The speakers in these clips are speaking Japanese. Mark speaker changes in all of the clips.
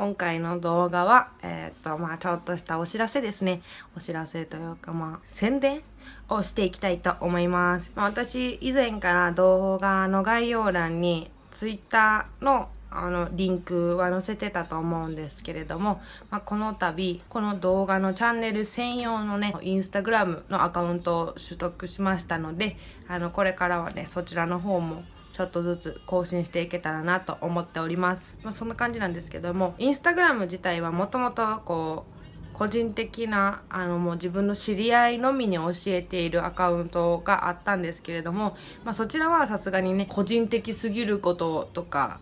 Speaker 1: 今回の動画は、えー、っと、まあちょっとしたお知らせですね。お知らせというか、まあ宣伝をしていきたいと思います。まあ、私、以前から動画の概要欄に、Twitter のあのリンクは載せてたと思うんですけれども、まあ、この度この動画のチャンネル専用のねインスタグラムのアカウントを取得しましたのであのこれからはねそちらの方もちょっとずつ更新していけたらなと思っております。まあ、そんな感じなんですけども、インスタグラム自体はもともとこう、個人的なあのもう自分の知り合いのみに教えているアカウントがあったんですけれども、まあ、そちらはさすがにね個人的すぎることとか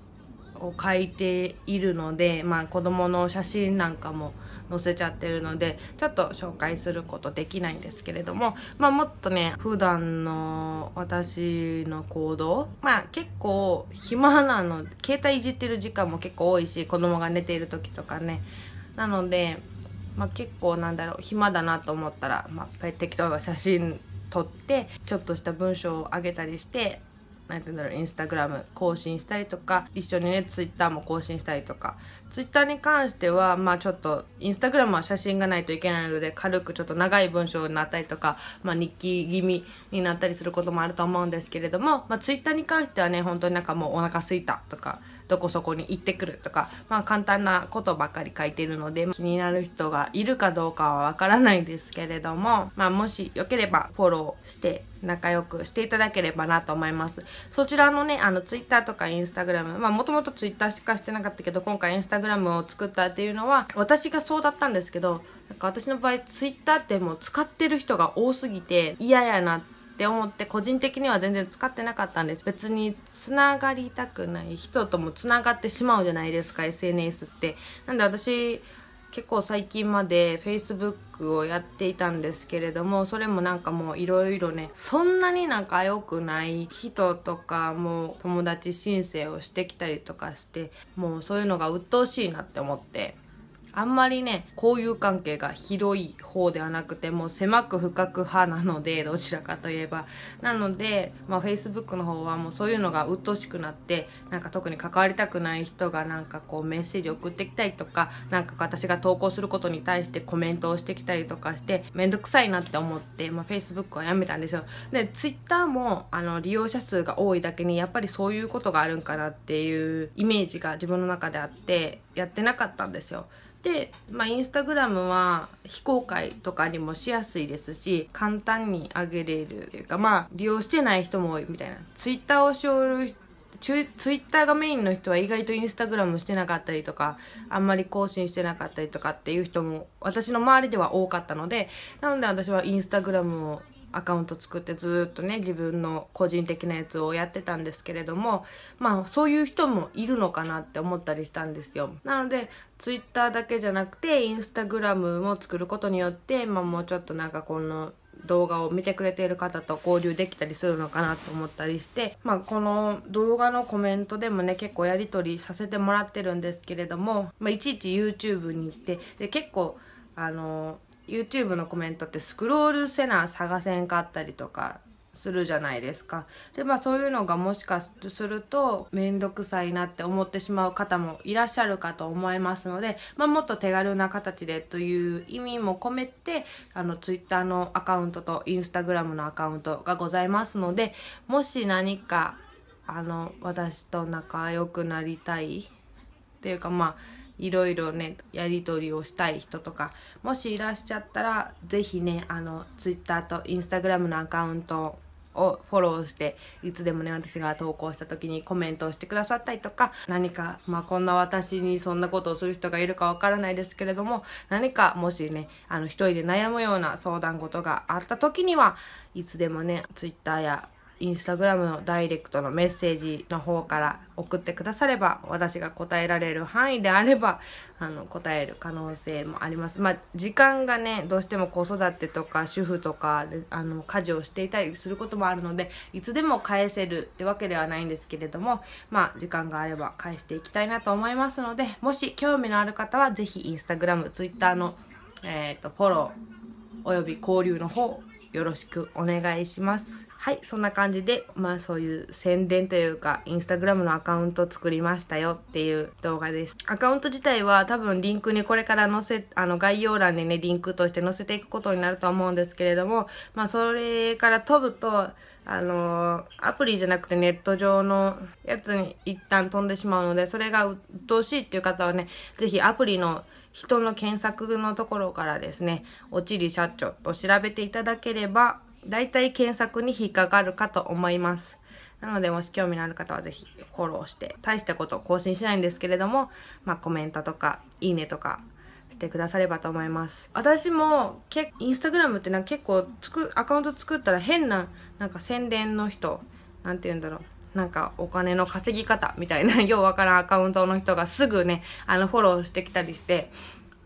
Speaker 1: を書いているので、まあ、子供の写真なんかも載せちゃってるのでちょっと紹介することできないんですけれども、まあ、もっとね普段の私の行動まあ結構暇なの携帯いじってる時間も結構多いし子供が寝ている時とかねなので、まあ、結構なんだろう暇だなと思ったら、まあ、適当な写真撮ってちょっとした文章をあげたりして何て言うんだろうインスタグラム更新したりとか一緒にねツイッターも更新したりとかツイッターに関してはまあちょっとインスタグラムは写真がないといけないので軽くちょっと長い文章になったりとか、まあ、日記気味になったりすることもあると思うんですけれども、まあ、ツイッターに関してはね本当になんかもうお腹すいたとかどこそこに行ってくるとか、まあ簡単なことばかり書いてるので、気になる人がいるかどうかはわからないですけれども、まあもしよければフォローして仲良くしていただければなと思います。そちらのね、あの、ツイッターとかインスタグラム、まあ、もともとツイッターしかしてなかったけど、今回インスタグラムを作ったっていうのは、私がそうだったんですけど、なんか私の場合、ツイッターってもう使ってる人が多すぎて嫌やなって、って思って個人的には全然使ってなかったんです別につながりたくない人ともつながってしまうじゃないですか SNS ってなんで私結構最近まで Facebook をやっていたんですけれどもそれもなんかもういろいろねそんなに仲良くない人とかも友達申請をしてきたりとかしてもうそういうのが鬱陶しいなって思ってあんまりね交友関係が広い方ではなくてもう狭く深く派なので どちらかといえばなので、まあ、Facebook の方はもうそういうのが鬱陶しくなってなんか特に関わりたくない人がなんかこうメッセージ送ってきたりとか何か私が投稿することに対してコメントをしてきたりとかして面倒くさいなって思って、まあ、Facebook はやめたんですよで Twitter もあの利用者数が多いだけにやっぱりそういうことがあるんかなっていうイメージが自分の中であってやってなかったんですよで、まあ、インスタグラムは非公開とかにもしやすいですし簡単に上げれるというかまあ利用してない人も多いみたいなツイッターをしおるツイッターがメインの人は意外とインスタグラムしてなかったりとかあんまり更新してなかったりとかっていう人も私の周りでは多かったのでなので私はインスタグラムをアカウント作ってずっとね自分の個人的なやつをやってたんですけれどもまあそういう人もいるのかなって思ったりしたんですよなので Twitter だけじゃなくて Instagram も作ることによって、まあ、もうちょっとなんかこの動画を見てくれている方と交流できたりするのかなと思ったりして、まあ、この動画のコメントでもね結構やり取りさせてもらってるんですけれども、まあ、いちいち YouTube に行ってで結構あの YouTube のコメントってスクロールせな探せんかったりとかするじゃないですか。でまあそういうのがもしかすると面倒くさいなって思ってしまう方もいらっしゃるかと思いますので、まあ、もっと手軽な形でという意味も込めてあの Twitter のアカウントと Instagram のアカウントがございますのでもし何かあの私と仲良くなりたいっていうかまあいろいろねやり取りをしたい人とかもしいらっしゃったら是非ねあの Twitter と Instagram のアカウントをフォローしていつでもね私が投稿した時にコメントをしてくださったりとか何か、まあ、こんな私にそんなことをする人がいるかわからないですけれども何かもしねあの一人で悩むような相談事があった時にはいつでもね Twitter やインスタグラムのダイレクトのメッセージの方から送ってくだされば私が答えられる範囲であればあの答える可能性もありますまあ時間がねどうしても子育てとか主婦とかであの家事をしていたりすることもあるのでいつでも返せるってわけではないんですけれどもまあ時間があれば返していきたいなと思いますのでもし興味のある方は是非インスタグラム a m Twitter の、えーとフォローおよび交流の方よろしくお願いします。はい、そんな感じで、まあそういう宣伝というか、インスタグラムのアカウント作りましたよっていう動画です。アカウント自体は多分リンクにこれから載せ、あの概要欄にね、リンクとして載せていくことになると思うんですけれども、まあそれから飛ぶと、あのアプリじゃなくてネット上のやつに一旦飛んでしまうので、それが鬱陶しいっていう方はね、是非アプリの人の検索のところからですね、落ちり社長と調べていただければ、大体検索に引っかかるかと思います。なので、もし興味のある方は是非フォローして、大したことを更新しないんですけれども、まあコメントとか、いいねとか、してくださればと思います。私もけ、インスタグラムってなんか結構つく、アカウント作ったら変な、なんか宣伝の人、なんて言うんだろう。なんかお金の稼ぎ方みたいなようわからんアカウントの人がすぐねあのフォローしてきたりして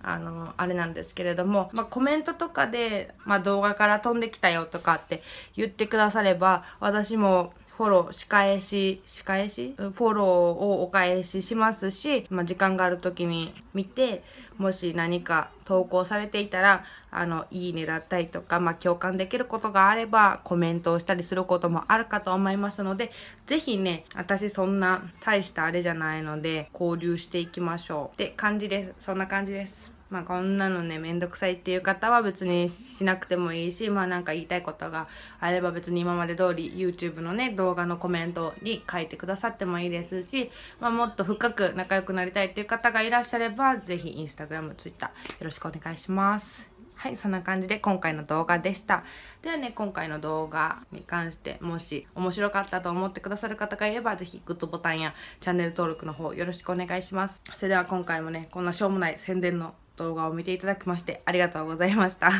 Speaker 1: あのあれなんですけれども、まあ、コメントとかで、まあ、動画から飛んできたよとかって言ってくだされば私もフォロー仕返し、仕返しフォローをお返ししますし、まあ、時間がある時に見て、もし何か投稿されていたら、あの、いいねだったりとか、まあ、共感できることがあれば、コメントをしたりすることもあるかと思いますので、ぜひね、私そんな大したあれじゃないので、交流していきましょう。って感じです。そんな感じです。まあこんなのねめんどくさいっていう方は別にしなくてもいいしまあなんか言いたいことがあれば別に今まで通り YouTube のね動画のコメントに書いてくださってもいいですし、まあ、もっと深く仲良くなりたいっていう方がいらっしゃれば是非 Instagram、Twitter よろしくお願いします。はい、そんな感じで今回の動画でした。ではね、今回の動画に関して、もし面白かったと思ってくださる方がいれば、是非グッドボタンやチャンネル登録の方よろしくお願いします。それでは今回もね、こんなしょうもない宣伝の動画を見ていただきましてありがとうございました